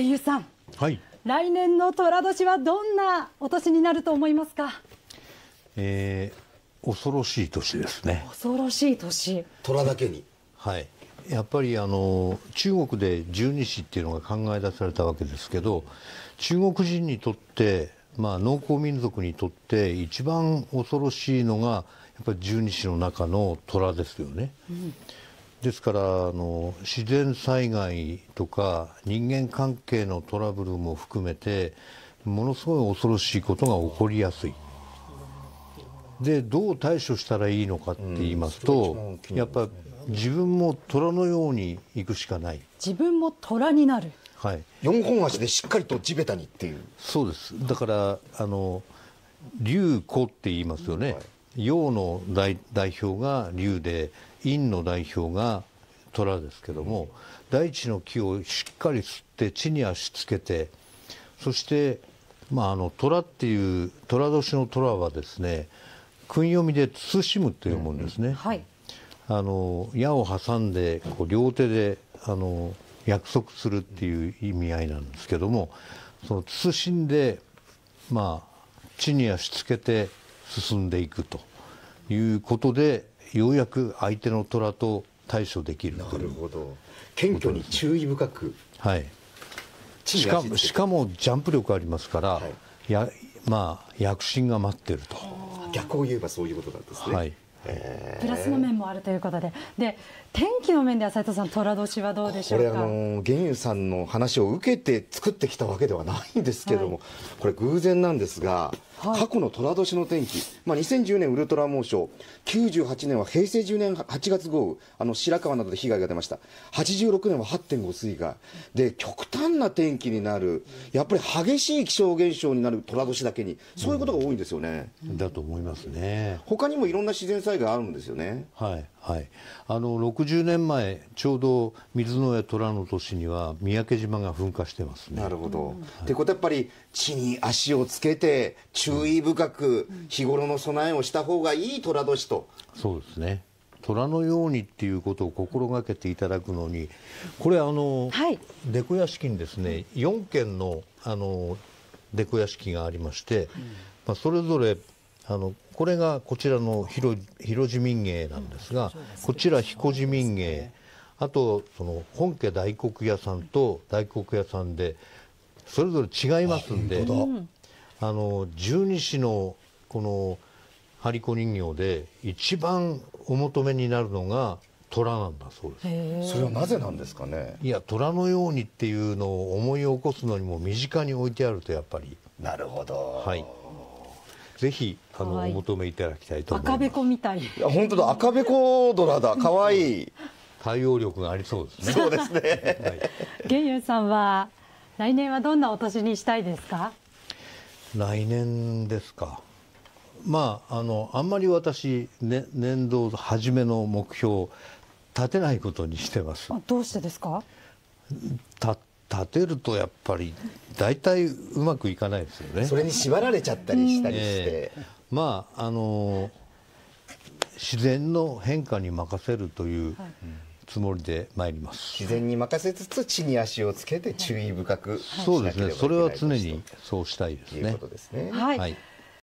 源雄さん、はい、来年の寅年はどんなお年になると思いますか、えー、恐ろしい年ですね恐ろしい年寅だけにはいやっぱりあの中国で十二支っていうのが考え出されたわけですけど中国人にとってまあ農耕民族にとって一番恐ろしいのがやっぱり十二支の中の虎ですよね、うんですからあの自然災害とか人間関係のトラブルも含めてものすごい恐ろしいことが起こりやすい。でどう対処したらいいのかって言いますと、うん、やっぱ自分も虎のように行くしかない自分も虎になる、はい、4本足でしっかりと地べたにっていうそうですだからあの竜子って言いますよね、はい陽の代表が龍で陰の代表が虎ですけども、大地の木をしっかり吸って地に足つけてそして、まあ、あの虎っていう虎年の虎はですね訓読みで慎むって読むんですね。はい、あの矢を挟んでこう両手であの約束するっていう意味合いなんですけどもその慎んでまあ地に足つけて進んでいくということでようやく相手の虎と対処できるなるほど謙虚に注意深く、はいしかしかもジャンプ力ありますから、はい、やまあ躍進が待ってると逆を言えばそういうことなんですね、はいプラスの面もあるということでで天気の面では斉藤さん、寅年はどうでしょうかこれ、あの玄友さんの話を受けて作ってきたわけではないんですけども、はい、これ、偶然なんですが、はい、過去の寅年の天気、まあ、2010年ウルトラ猛暑、98年は平成10年8月豪雨、あの白川などで被害が出ました、86年は8.5水害、で極端な天気になる、やっぱり激しい気象現象になる寅年だけに、そういうことが多いんですよね。うん、だと思いますね。他にもいろんな自然災災害あるんですよね。はいはい、あの60年前ちょうど水の上虎の年には三宅島が噴火してますね。なるほど、うん、ってことはやっぱり地に足をつけて注意深く日頃の備えをした方がいい虎年と、うん、そうですね虎のようにっていうことを心がけていただくのにこれあの、はい、デコ屋敷にですね4軒のあのデコ屋敷がありまして、うん、まあ、それぞれあのこれがこちらの広地民芸なんですが、こちら彦地民芸あとその本家大黒屋さんと大黒屋さんでそれぞれ違いますんであの十二支のこの張り子人形で一番お求めになるのが虎なんだそうですそれはなぜなんですかねいや虎のようにっていうのを思い起こすのにも身近に置いてあるとやっぱりなるほどはいぜひあのお求めいただきたいと思います。赤べこみたい。いや本当だ赤べこドラだ。可愛いい。対応力がありそうですね。そうですね。はい。玄勇さんは来年はどんなお年にしたいですか。来年ですか。まああのあんまり私、ね、年度初めの目標立てないことにしてます。どうしてですか。立てるとやっぱり大体うまくいかないですよね。それに縛られちゃったりしたりして、えー、まああの自然の変化に任せるというつもりで参ります。自然に任せつつ地に足をつけて注意深くそうですね。それは常にそうしたいですね。いうことですね。はい、はい